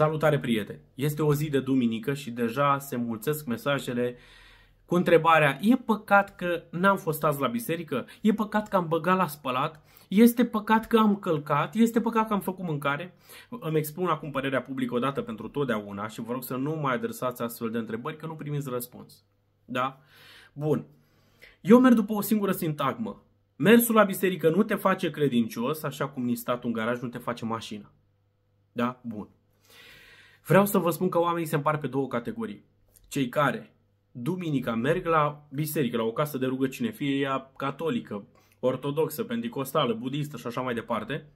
Salutare, prieteni! Este o zi de duminică și deja se mulțesc mesajele cu întrebarea E păcat că n-am fost azi la biserică? E păcat că am băgat la spălat? Este păcat că am călcat? Este păcat că am făcut mâncare? Îmi expun acum părerea publică odată pentru totdeauna și vă rog să nu mai adresați astfel de întrebări că nu primiți răspuns. Da? Bun. Eu merg după o singură sintagmă. Mersul la biserică nu te face credincios, așa cum nistatul în garaj nu te face mașină. Da? Bun. Vreau să vă spun că oamenii se împar pe două categorii. Cei care duminica merg la biserică, la o casă de rugăciune, fie ea catolică, ortodoxă, pentecostală, budistă și așa mai departe,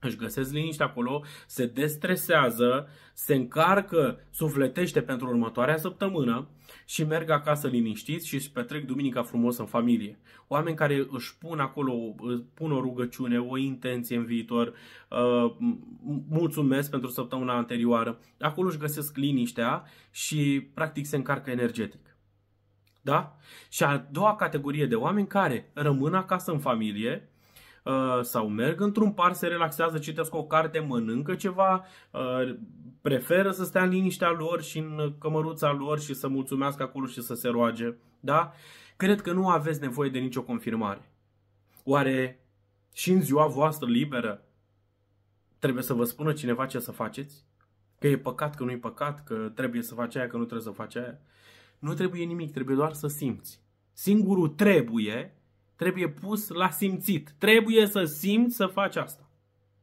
își găsesc liniște acolo, se destresează, se încarcă sufletește pentru următoarea săptămână și merg acasă liniștiți și își petrec duminica frumos în familie. Oameni care își pun acolo, pun o rugăciune, o intenție în viitor, uh, mulțumesc pentru săptămâna anterioară, acolo își găsesc liniștea și practic se încarcă energetic. Da? Și a doua categorie de oameni care rămân acasă în familie, Uh, sau merg într-un parc, se relaxează, citesc o carte, mănâncă ceva, uh, preferă să stea în liniștea lor și în cămăruța lor și să mulțumească acolo și să se roage. Da? Cred că nu aveți nevoie de nicio confirmare. Oare și în ziua voastră liberă trebuie să vă spună cineva ce să faceți? Că e păcat, că nu e păcat, că trebuie să faci aia, că nu trebuie să faci aia? Nu trebuie nimic, trebuie doar să simți. Singurul trebuie trebuie pus la simțit. Trebuie să simți să faci asta.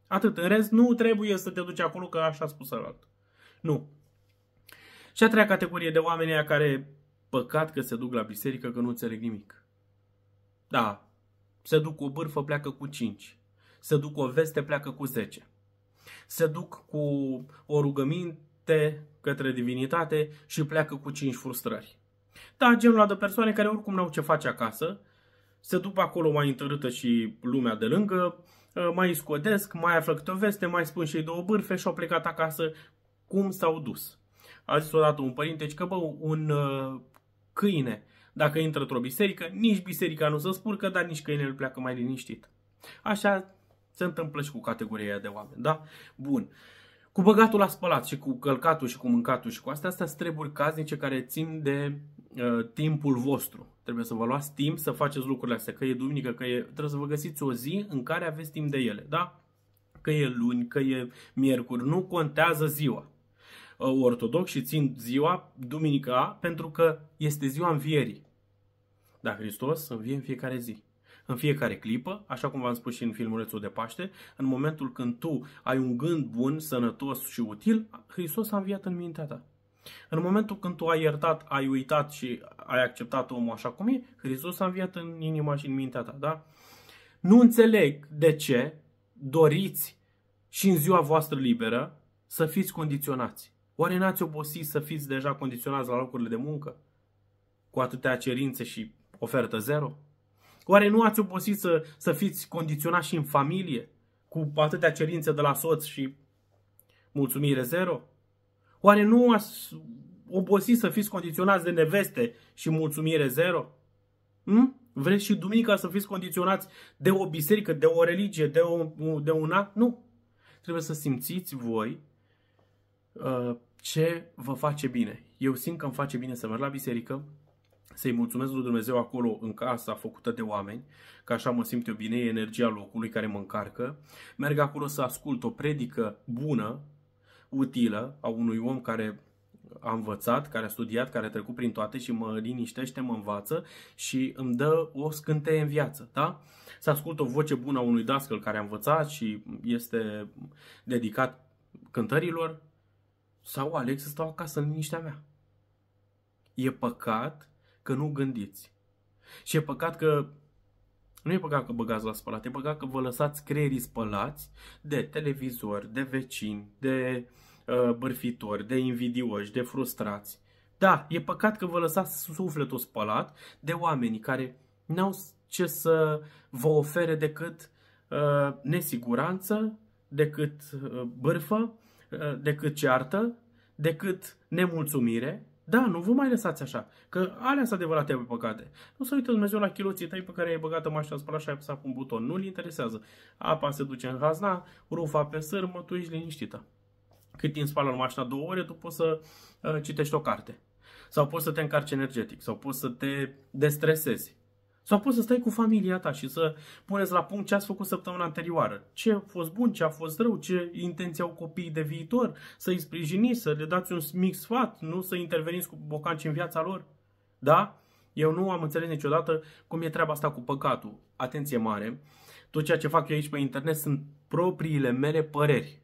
Atât. În rest, nu trebuie să te duci acolo că așa a spus ălalt. Nu. Și a treia categorie de oameni care, păcat că se duc la biserică, că nu înțeleg nimic. Da, se duc cu o bârfă, pleacă cu cinci. Se duc cu o veste, pleacă cu zece. Se duc cu o rugăminte către divinitate și pleacă cu cinci frustrări. Da, genul de persoane care oricum n-au ce face acasă se duc acolo mai întărâtă și lumea de lângă, ă, mai scodesc, mai află câte o veste, mai spun și două bârfe și au plecat acasă cum s-au dus. A zis odată un părinte că, bă, un ă, câine, dacă intră într-o biserică, nici biserica nu se spurcă, dar nici câinele pleacă mai liniștit. Așa se întâmplă și cu categoria de oameni, da? Bun. Cu băgatul la spălat și cu călcatul și cu mâncatul și cu astea, astea sunt treburi caznice care țin de uh, timpul vostru. Trebuie să vă luați timp să faceți lucrurile astea, că e duminică, că e... trebuie să vă găsiți o zi în care aveți timp de ele, da? Că e luni, că e miercuri, nu contează ziua. Uh, ortodox și țin ziua, duminica, pentru că este ziua învierii. Da, Hristos învie în fiecare zi în fiecare clipă, așa cum v-am spus și în filmulețul de Paște, în momentul când tu ai un gând bun, sănătos și util, Hristos a înviat în mintea ta. În momentul când tu ai iertat, ai uitat și ai acceptat omul așa cum e, Hristos a înviat în inima și în mintea ta, da? Nu înțeleg de ce doriți și în ziua voastră liberă să fiți condiționați. Oare n-ați obosit să fiți deja condiționați la locurile de muncă? Cu atâtea cerințe și ofertă zero? Oare nu ați obosit să, să fiți condiționați și în familie? Cu atâtea cerințe de la soț și mulțumire zero? Oare nu ați obosit să fiți condiționați de neveste și mulțumire zero? Nu? Hm? Vreți și duminica să fiți condiționați de o biserică, de o religie, de, o, de un act? Nu. Trebuie să simțiți voi uh, ce vă face bine. Eu simt că îmi face bine să merg la biserică, să-i mulțumesc lui Dumnezeu acolo în casa făcută de oameni, că așa mă simt eu bine, e energia locului care mă încarcă. Merg acolo să ascult o predică bună, utilă a unui om care a învățat, care a studiat, care a trecut prin toate și mă liniștește, mă învață și îmi dă o scânteie în viață, da? Să ascult o voce bună a unui dascăl care a învățat și este dedicat cântărilor sau aleg să stau acasă în liniștea mea. E păcat că nu gândiți. Și e păcat că nu e păcat că băgați la spălat, e păcat că vă lăsați creierii spălați de televizor, de vecini, de uh, bârfitori, de invidioși, de frustrați. Da, e păcat că vă lăsați sufletul spălat de oamenii care n-au ce să vă ofere decât uh, nesiguranță, decât uh, bârfă, uh, decât ceartă, decât nemulțumire, da, nu vă mai lăsați așa, că alea sunt adevărate păcate. Nu să uită Dumnezeu la chiloții tăi pe care ai băgat mașina spălat și ai apăsat un buton. Nu-l interesează. Apa se duce în hazna, rufa pe sârmă, tu ești liniștită. Cât timp spală mașina două ore, tu poți să uh, citești o carte. Sau poți să te încarci energetic, sau poți să te destresezi sau poți să stai cu familia ta și să puneți la punct ce ați făcut săptămâna anterioară. Ce a fost bun, ce a fost rău, ce intenții au copiii de viitor, să îi sprijiniți, să le dați un mic sfat, nu să interveniți cu bocanci în viața lor. Da? Eu nu am înțeles niciodată cum e treaba asta cu păcatul. Atenție mare, tot ceea ce fac eu aici pe internet sunt propriile mele păreri.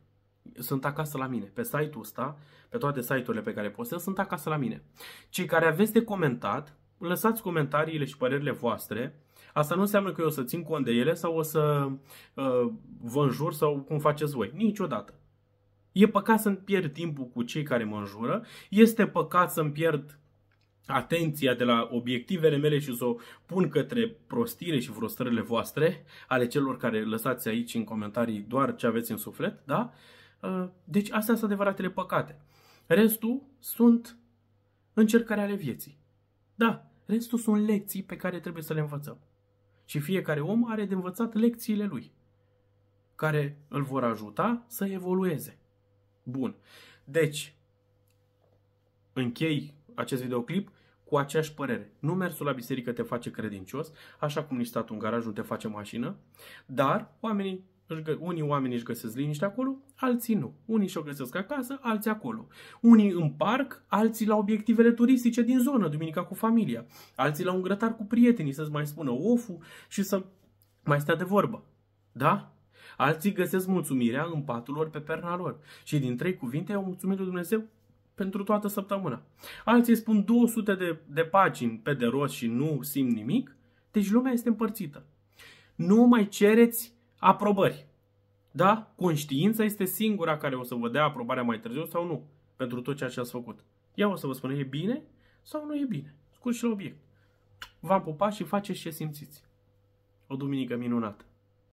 Sunt acasă la mine. Pe site-ul ăsta, pe toate site-urile pe care postez, sunt acasă la mine. Cei care aveți de comentat, lăsați comentariile și părerile voastre. Asta nu înseamnă că eu o să țin cont de ele sau o să uh, vă înjur sau cum faceți voi. Niciodată. E păcat să-mi pierd timpul cu cei care mă înjură, este păcat să-mi pierd atenția de la obiectivele mele și să o pun către prostire și frustrările voastre, ale celor care lăsați aici în comentarii doar ce aveți în suflet, da? Uh, deci astea sunt adevăratele păcate. Restul sunt încercarea ale vieții. Da, Restul sunt lecții pe care trebuie să le învățăm. Și fiecare om are de învățat lecțiile lui, care îl vor ajuta să evolueze. Bun. Deci, închei acest videoclip cu aceeași părere. Nu mersul la biserică te face credincios, așa cum nici statul în garaj nu te face mașină, dar oamenii unii oameni își găsesc liniște acolo, alții nu. Unii și-o găsesc acasă, alții acolo. Unii în parc, alții la obiectivele turistice din zonă, duminica cu familia. Alții la un grătar cu prietenii, să-ți mai spună ofu și să mai stea de vorbă. Da? Alții găsesc mulțumirea în patul lor pe perna lor. Și din trei cuvinte au mulțumit lui Dumnezeu pentru toată săptămâna. Alții spun 200 de, de pagini pe de rost și nu simt nimic. Deci lumea este împărțită. Nu mai cereți aprobări. Da? Conștiința este singura care o să vă dea aprobarea mai târziu sau nu pentru tot ceea ce ați făcut. Ea o să vă spună e bine sau nu e bine. Scurt și la obiect. V-am pupat și faceți ce simțiți. O duminică minunată!